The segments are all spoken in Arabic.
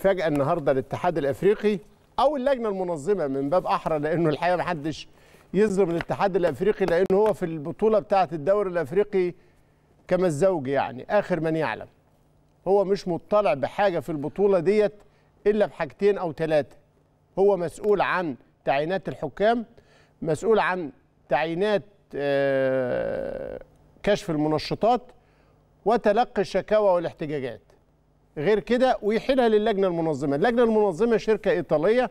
فجأة النهاردة الاتحاد الأفريقي أو اللجنة المنظمة من باب أحرى لأنه الحقيقة محدش يظلم الاتحاد الأفريقي لأنه هو في البطولة بتاعة الدوري الأفريقي كما الزوج يعني آخر من يعلم هو مش مطلع بحاجة في البطولة ديت إلا بحاجتين أو ثلاثة هو مسؤول عن تعيينات الحكام مسؤول عن تعيينات آه، كشف المنشطات وتلقي الشكاوى والاحتجاجات غير كده ويحيلها للجنه المنظمه، اللجنه المنظمه شركه ايطاليه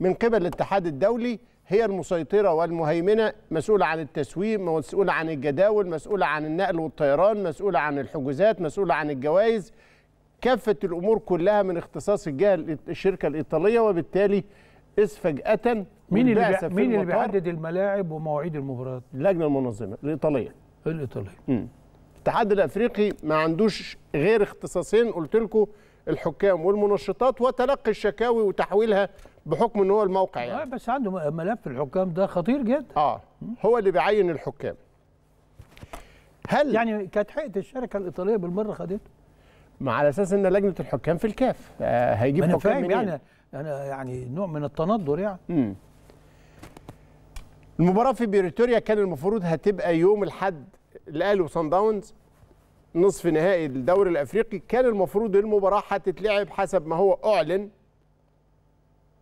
من قبل الاتحاد الدولي هي المسيطره والمهيمنه مسؤوله عن التسويق، مسؤوله عن الجداول، مسؤوله عن النقل والطيران، مسؤوله عن الحجوزات، مسؤوله عن الجوائز، كافه الامور كلها من اختصاص الجهه الشركه الايطاليه وبالتالي إذ فجأة مين اللي مين اللي بيحدد الملاعب ومواعيد المباريات؟ اللجنة المنظمة الإيطالية الإيطالية الاتحاد الافريقي ما عندوش غير اختصاصين قلت لكم الحكام والمنشطات وتلقي الشكاوي وتحويلها بحكم ان هو الموقع يعني بس عنده ملف الحكام ده خطير جدا اه هو اللي بيعين الحكام هل يعني كانت حقت الشركه الايطاليه بالمره خدته ما على اساس ان لجنه الحكام في الكاف آه هيجيب أنا حكام فاهم يعني انا يعني نوع من التندر يعني مم. المباراه في بريتوريا كان المفروض هتبقى يوم الاحد الاهلي وصن داونز نصف نهائي الدوري الافريقي كان المفروض المباراه هتتلعب حسب ما هو اعلن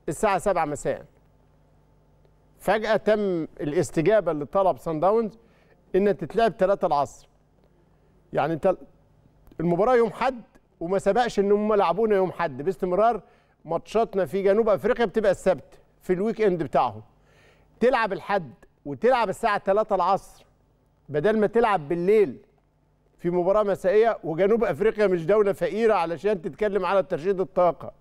الساعه 7 مساء فجاه تم الاستجابه لطلب صن داونز ان تتلعب 3 العصر يعني انت المباراه يوم حد وما سبقش ان هم لعبونا يوم حد باستمرار ماتشاتنا في جنوب افريقيا بتبقى السبت في الويك اند بتاعهم تلعب الحد وتلعب الساعه 3 العصر بدل ما تلعب بالليل في مباراه مسائيه وجنوب افريقيا مش دوله فقيره علشان تتكلم على ترشيد الطاقه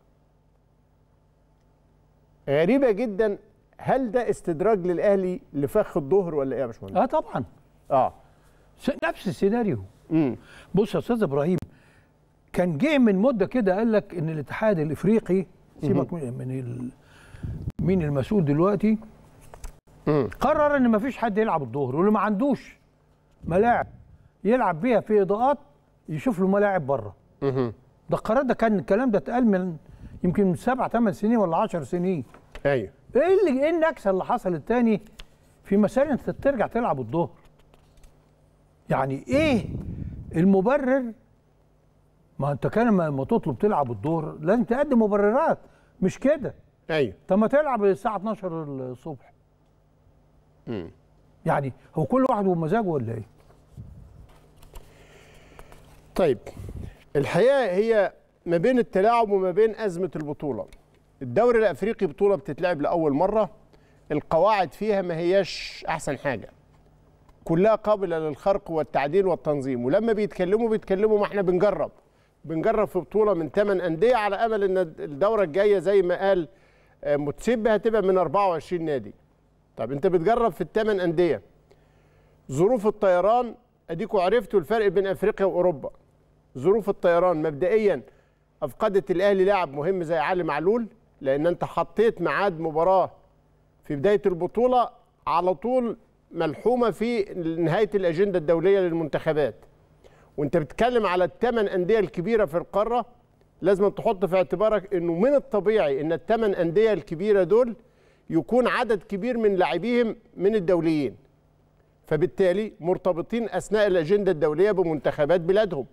غريبه جدا هل ده استدراج للاهلي لفخ الظهر ولا ايه يا باشمهندس اه طبعا اه نفس السيناريو مم. بص يا استاذ ابراهيم كان جه من مده كده قال لك ان الاتحاد الافريقي سيبك من ال... مين المسؤول دلوقتي قرر ان مفيش حد يلعب الظهر واللي ما عندوش ملاعب يلعب بيها في اضاءات يشوف له ملاعب بره ده القرار ده كان الكلام ده اتقال من يمكن من سبع ثمان سنين ولا 10 سنين ايوه ايه اللي ايه النكسه اللي حصلت تاني في مسائل انت ترجع تلعب الظهر يعني ايه المبرر ما انت كان لما تطلب تلعب الظهر لازم تقدم مبررات مش كده ايوه طب ما تلعب الساعه 12 الصبح امم يعني هو كل واحد ومزاجه ولا ايه طيب الحقيقه هي ما بين التلاعب وما بين ازمه البطوله الدوري الافريقي بطوله بتتلعب لاول مره القواعد فيها ما هياش احسن حاجه كلها قابله للخرق والتعديل والتنظيم ولما بيتكلموا بيتكلموا ما احنا بنجرب بنجرب في بطوله من 8 انديه على امل ان الدوره الجايه زي ما قال آه، متسيب هتبقى من 24 نادي طب انت بتجرب في الثمان انديه ظروف الطيران اديكوا عرفتوا الفرق بين افريقيا واوروبا ظروف الطيران مبدئيا افقدت الاهلي لاعب مهم زي علي معلول لان انت حطيت ميعاد مباراه في بدايه البطوله على طول ملحومه في نهايه الاجنده الدوليه للمنتخبات وانت بتتكلم على الثمان انديه الكبيره في القاره لازم تحط في اعتبارك انه من الطبيعي ان الثمان انديه الكبيره دول يكون عدد كبير من لاعبيهم من الدوليين فبالتالي مرتبطين اثناء الاجنده الدوليه بمنتخبات بلادهم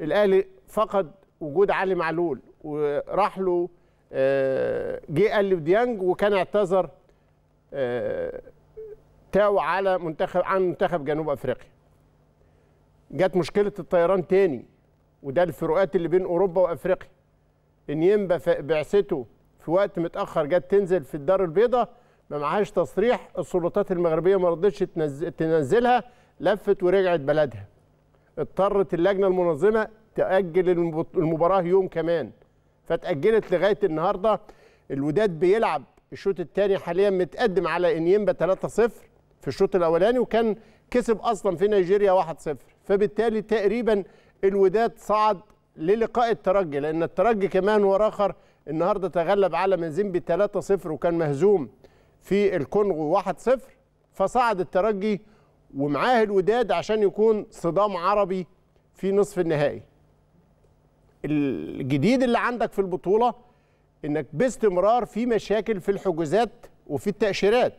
الاهلي فقد وجود علي معلول وراح له آه، جه قال ديانج وكان اعتذر آه، تاو على منتخب عن منتخب جنوب افريقيا جت مشكله الطيران تاني وده الفروقات اللي بين اوروبا وافريقيا ان ينبا بعثته في وقت متاخر جت تنزل في الدار البيضاء ما معهاش تصريح السلطات المغربيه ما رضتش تنزلها لفت ورجعت بلدها اضطرت اللجنه المنظمه تاجل المباراه يوم كمان فتاجلت لغايه النهارده الوداد بيلعب الشوط الثاني حاليا متقدم على انيمبا 3-0 في الشوط الاولاني وكان كسب اصلا في نيجيريا 1-0 فبالتالي تقريبا الوداد صعد للقاء الترجي لان الترجي كمان اخر النهارده تغلب على مازيمبي 3-0 وكان مهزوم في الكونغو 1-0 فصعد الترجي ومعاه الوداد عشان يكون صدام عربي في نصف النهائي. الجديد اللي عندك في البطوله انك باستمرار في مشاكل في الحجوزات وفي التاشيرات.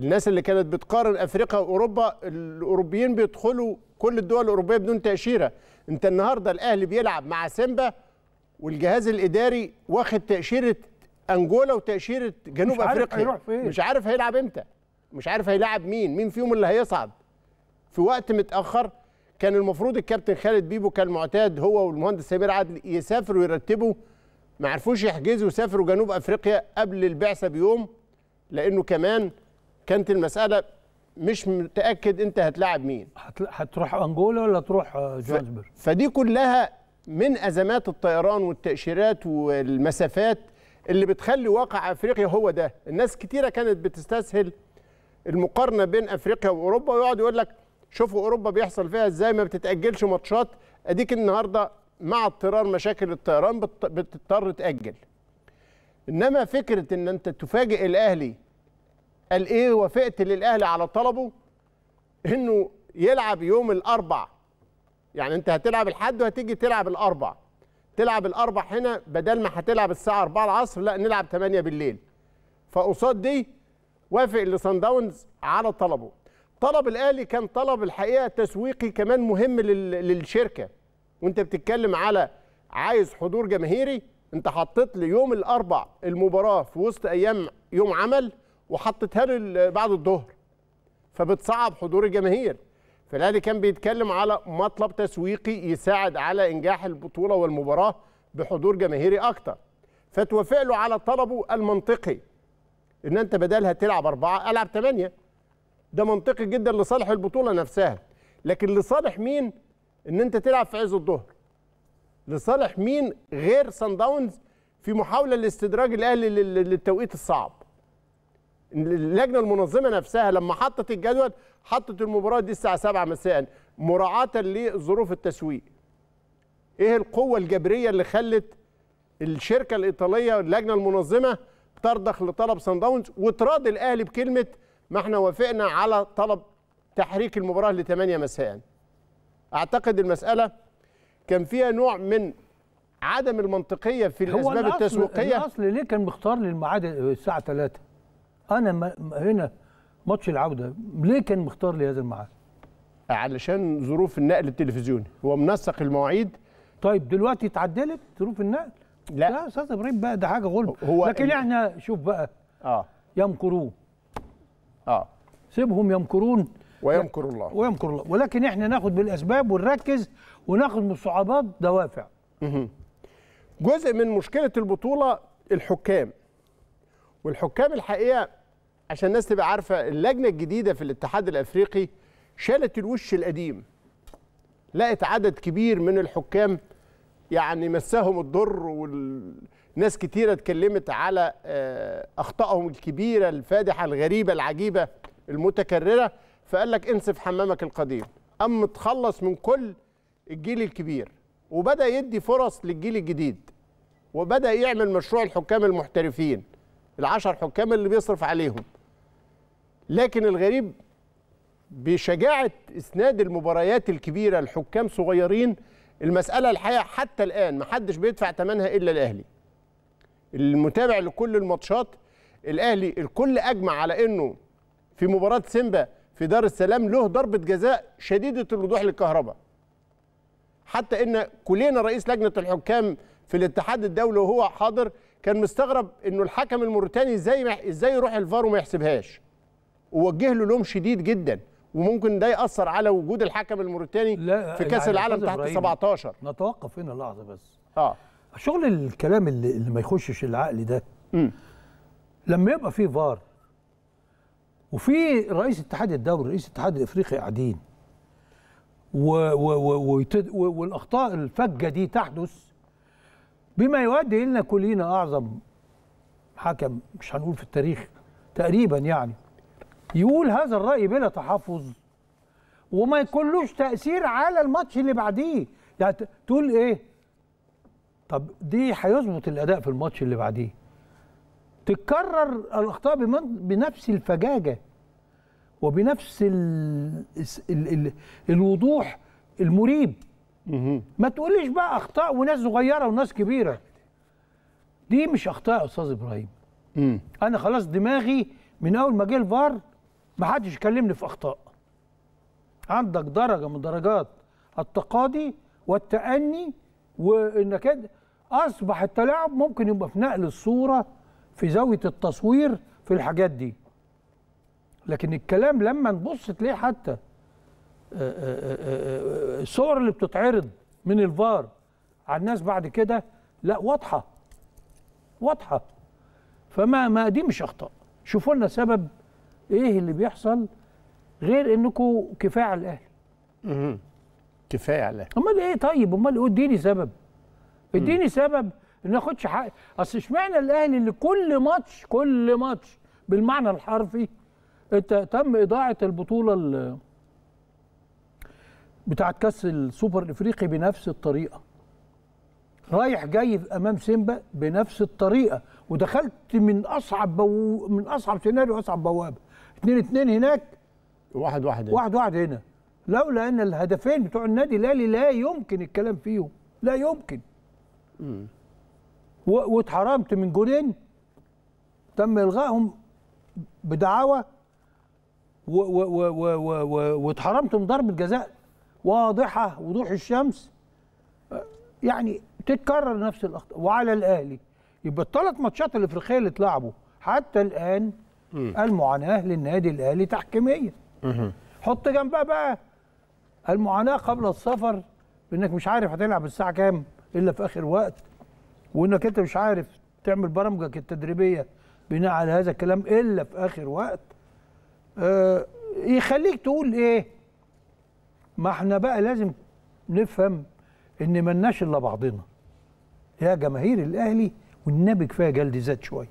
الناس اللي كانت بتقارن افريقيا واوروبا الاوروبيين بيدخلوا كل الدول الاوروبيه بدون تاشيره. انت النهارده الاهلي بيلعب مع سيمبا والجهاز الاداري واخد تاشيره انجولا وتاشيره جنوب مش افريقيا عارف هيروح مش عارف هيلعب امتى مش عارف هيلاعب مين مين فيهم اللي هيصعد في وقت متاخر كان المفروض الكابتن خالد بيبو كان معتاد هو والمهندس سمير عادل يسافروا يرتبوا ما عرفوش يحجزوا سافروا جنوب افريقيا قبل البعثه بيوم لانه كمان كانت المساله مش متاكد انت هتلاعب مين هتروح انجولا ولا تروح جوهانسبرج فدي كلها من ازمات الطيران والتاشيرات والمسافات اللي بتخلي واقع افريقيا هو ده الناس كتيره كانت بتستسهل المقارنه بين افريقيا واوروبا ويقعد يقول لك شوفوا اوروبا بيحصل فيها ازاي ما بتتاجلش ماتشات اديك النهارده مع اضطرار مشاكل الطيران بتضطر تاجل انما فكره ان انت تفاجئ الاهلي قال ايه وافقت للاهلي على طلبه انه يلعب يوم الاربعاء يعني انت هتلعب الحد وهتيجي تلعب الاربع تلعب الاربع هنا بدل ما هتلعب الساعه 4 العصر لا نلعب 8 بالليل فقصاد دي وافق لصن داونز على طلبه طلب الاهلي كان طلب الحقيقه تسويقي كمان مهم للشركه وانت بتتكلم على عايز حضور جماهيري انت حطيت لي يوم الاربع المباراه في وسط ايام يوم عمل وحطيتها له بعد الظهر فبتصعب حضور الجماهير فالاهلي كان بيتكلم على مطلب تسويقي يساعد على انجاح البطوله والمباراه بحضور جماهيري اكتر فتوافق له على طلبه المنطقي ان انت بدل هتلعب اربعه العب ثمانيه ده منطقي جدا لصالح البطوله نفسها لكن لصالح مين ان انت تلعب في عز الظهر لصالح مين غير سان داونز في محاوله لاستدراج الاهلي للتوقيت الصعب اللجنه المنظمه نفسها لما حطت الجدول حطت المباراه دي الساعه 7 مساء مراعاه لظروف التسويق ايه القوه الجبريه اللي خلت الشركه الايطاليه اللجنه المنظمه ترضخ لطلب سان داونز وتراضي الاهلي بكلمه ما احنا وافقنا على طلب تحريك المباراه ل 8 مساء اعتقد المساله كان فيها نوع من عدم المنطقيه في الاسباب التسويقيه هو الاصل ليه كان مختار للميعاد الساعه 3 انا هنا ماتش العوده ليه كان مختار لي هذا الميعاد؟ علشان ظروف النقل التلفزيوني هو منسق المواعيد طيب دلوقتي اتعدلت ظروف النقل لا لا استاذ ابراهيم بقى ده حاجه غلط هو لكن احنا شوف بقى اه يمكرون اه سيبهم يمكرون ويمكر الله ويمكر الله ولكن احنا ناخد بالاسباب ونركز وناخد من الصعوبات دوافع جزء من مشكله البطوله الحكام والحكام الحقيقه عشان الناس تبقى عارفه اللجنه الجديده في الاتحاد الافريقي شالت الوش القديم لقت عدد كبير من الحكام يعني مساهم الضر والناس كتيره اتكلمت على آه، اخطائهم الكبيره الفادحه الغريبه العجيبه المتكرره فقال لك انسف حمامك القديم قام تخلص من كل الجيل الكبير وبدا يدي فرص للجيل الجديد وبدا يعمل مشروع الحكام المحترفين العشر حكام اللي بيصرف عليهم لكن الغريب بشجاعة إسناد المباريات الكبيرة لحكام صغيرين المسألة الحقيقة حتى الآن محدش بيدفع ثمنها إلا الأهلي المتابع لكل الماتشات الأهلي الكل أجمع على أنه في مباراة سيمبا في دار السلام له ضربة جزاء شديدة الوضوح للكهرباء حتى أن كلنا رئيس لجنة الحكام في الاتحاد الدولي وهو حاضر كان مستغرب انه الحكم الموريتاني ازاي ازاي يروح الفار وما يحسبهاش ووجه له لوم شديد جدا وممكن ده ياثر على وجود الحكم الموريتاني في كاس يعني العالم تحت 17 نتوقف هنا لحظه بس اه شغل الكلام اللي, اللي ما يخشش العقل ده م. لما يبقى في فار وفي رئيس اتحاد الدوري رئيس الاتحاد الافريقي قاعدين و و و و والاخطاء الفجه دي تحدث بما يؤدي لنا كلنا أعظم حكم مش هنقول في التاريخ تقريبا يعني يقول هذا الرأي بلا تحفظ وما يكونلوش تأثير على الماتش اللي بعديه يعني تقول إيه طب دي هيظبط الأداء في الماتش اللي بعديه تتكرر الأخطاء بنفس الفجاجة وبنفس الـ الـ الـ الوضوح المريب ما تقوليش بقى اخطاء وناس صغيره وناس كبيره دي مش اخطاء يا استاذ ابراهيم انا خلاص دماغي من اول ما جه الفار ما حدش يكلمني في اخطاء عندك درجه من درجات التقاضي والتأني وانك اصبح التلاعب ممكن يبقى في نقل الصوره في زاويه التصوير في الحاجات دي لكن الكلام لما نبص تلاقيه حتى الصور اللي بتتعرض من الفار على الناس بعد كده لا واضحه واضحه فما ما دي مش اخطاء شوفوا لنا سبب ايه اللي بيحصل غير انكم كفايه على الاهلي كفايه على الاهلي امال ايه طيب امال إيه؟ اديني سبب اديني سبب ان اخدش حق اصل اشمعنى الاهلي اللي كل ماتش كل ماتش بالمعنى الحرفي تم اضاعه البطوله بتاعه كاس السوبر الافريقي بنفس الطريقه رايح جاي امام سيمبا بنفس الطريقه ودخلت من اصعب بو... من اصعب سيناريو اصعب بوابه 2 2 هناك واحد واحد واحد واحد هنا لولا ان الهدفين بتوع النادي الاهلي لا يمكن الكلام فيهم لا يمكن و... واتحرمت من جولين تم الغائهم بدعاوى واتحرمت من ضربه جزاء واضحه وضوح الشمس يعني تتكرر نفس الاخطاء وعلى الاهلي يبقى الثلاث ماتشات الافريقيه اللي اتلعبوا حتى الان م. المعاناه للنادي الاهلي تحكيميا حط جنبها بقى المعاناه قبل السفر بانك مش عارف هتلعب الساعه كام الا في اخر وقت وانك انت مش عارف تعمل برامجك التدريبيه بناء على هذا الكلام الا في اخر وقت آه يخليك تقول ايه ما احنا بقى لازم نفهم ان ملناش الا بعضنا يا جماهير الاهلي والنبي كفايه جلد ذات شويه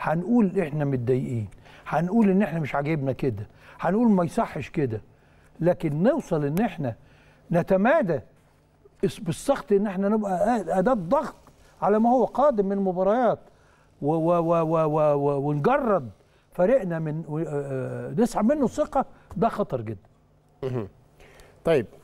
هنقول احنا متضايقين هنقول ان احنا مش عاجبنا كده هنقول ما يصحش كده لكن نوصل ان احنا نتمادى بالسخط ان احنا نبقى اداه ضغط على ما هو قادم من مباريات و و و و و و ونجرد فريقنا من آه، آه، نسحب منه الثقه ده خطر جدا طيب